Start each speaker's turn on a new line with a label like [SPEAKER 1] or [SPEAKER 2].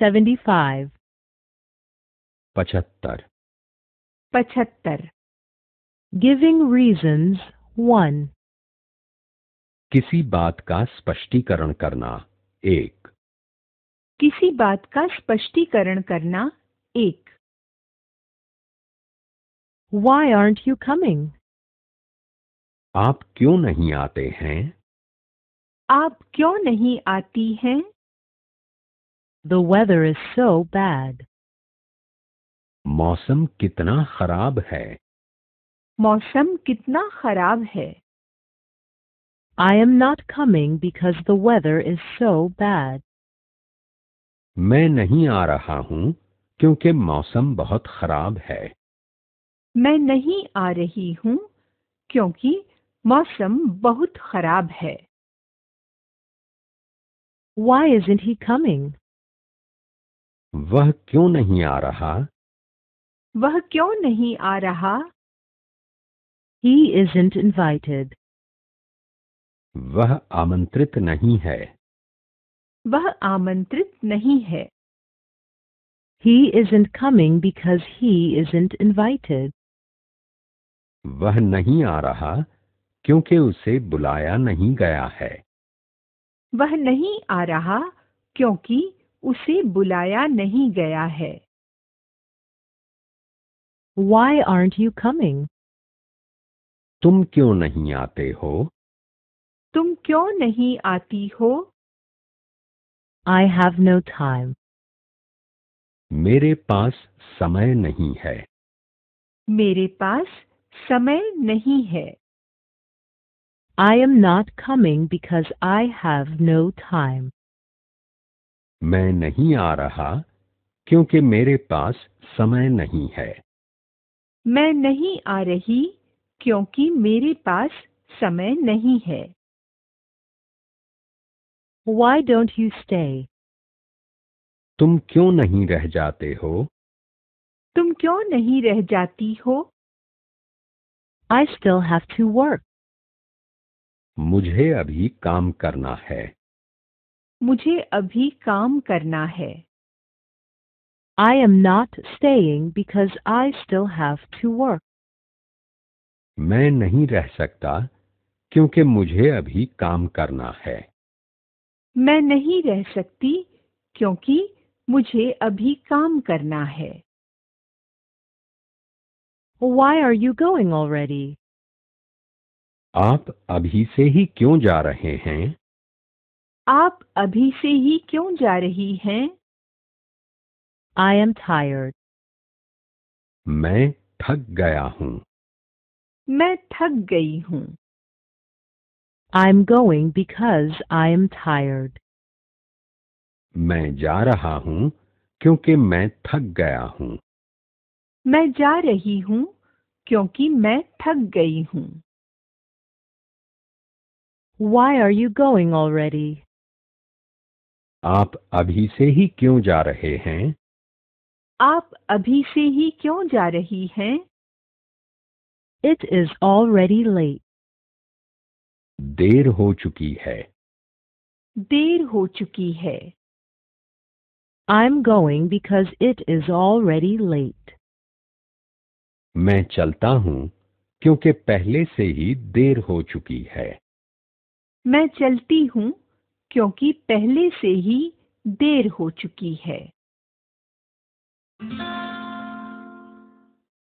[SPEAKER 1] 75
[SPEAKER 2] पचहत्तर
[SPEAKER 1] पचहत्तर giving reason one
[SPEAKER 2] किसी बात का स्पष्टीकरण करना एक
[SPEAKER 1] किसी बात का स्पष्टीकरण करना एक Why aren't यू कमिंग
[SPEAKER 2] आप क्यों नहीं आते हैं
[SPEAKER 1] आप क्यों नहीं आती हैं The weather is so bad.
[SPEAKER 2] मौसम कितना
[SPEAKER 1] खराब है मौसम कितना खराब है I am not coming because the weather is so bad.
[SPEAKER 3] मैं नहीं आ रहा हूँ क्योंकि मौसम बहुत खराब है
[SPEAKER 1] मैं नहीं आ रही हूँ क्योंकि मौसम बहुत खराब है Why isn't he coming?
[SPEAKER 2] वह क्यों नहीं आ रहा
[SPEAKER 1] वह क्यों नहीं आ रहा ही इज इंट इन्वाइटेड
[SPEAKER 3] वह आमंत्रित नहीं है
[SPEAKER 1] वह आमंत्रित नहीं है he isn't coming because he isn't invited
[SPEAKER 3] वह नहीं आ रहा क्योंकि उसे बुलाया नहीं गया है
[SPEAKER 1] वह नहीं आ रहा क्योंकि उसे बुलाया नहीं गया है Why aren't you coming?
[SPEAKER 2] तुम क्यों नहीं आते हो
[SPEAKER 1] तुम क्यों नहीं आती हो I have no time.
[SPEAKER 2] मेरे पास समय नहीं है
[SPEAKER 1] मेरे पास समय नहीं है I am not coming because I have no time.
[SPEAKER 3] मैं नहीं आ रहा क्योंकि मेरे पास समय नहीं है
[SPEAKER 1] मैं नहीं आ रही क्योंकि मेरे पास समय नहीं है Why don't you stay?
[SPEAKER 2] तुम क्यों नहीं रह जाते हो
[SPEAKER 1] तुम क्यों नहीं रह जाती हो I still have to work.
[SPEAKER 3] मुझे अभी काम करना है
[SPEAKER 1] मुझे अभी काम करना है I am not staying because I still have to work.
[SPEAKER 3] मैं नहीं रह सकता क्योंकि मुझे अभी काम करना है
[SPEAKER 1] मैं नहीं रह सकती क्योंकि मुझे अभी काम करना है Why are you going already?
[SPEAKER 3] आप अभी से ही क्यों जा रहे हैं
[SPEAKER 1] आप अभी से ही क्यों जा रही हैं आई एम tired.
[SPEAKER 2] मैं थक गया हूं
[SPEAKER 1] मैं थक गई हूँ I am going because I am tired.
[SPEAKER 3] मैं जा रहा हूँ क्योंकि मैं थक गया हूँ
[SPEAKER 1] मैं जा रही हूँ क्योंकि मैं थक गई हूँ why are you going already
[SPEAKER 3] आप अभी से ही क्यों जा रहे हैं
[SPEAKER 1] आप अभी से ही क्यों जा रही हैं इट इज ऑलरेडी लेट
[SPEAKER 3] देर हो चुकी है
[SPEAKER 1] देर हो चुकी है I am going because it is already late
[SPEAKER 3] मैं चलता हूँ क्योंकि पहले से ही देर हो चुकी है
[SPEAKER 1] मैं चलती हूँ क्योंकि पहले से ही देर हो चुकी है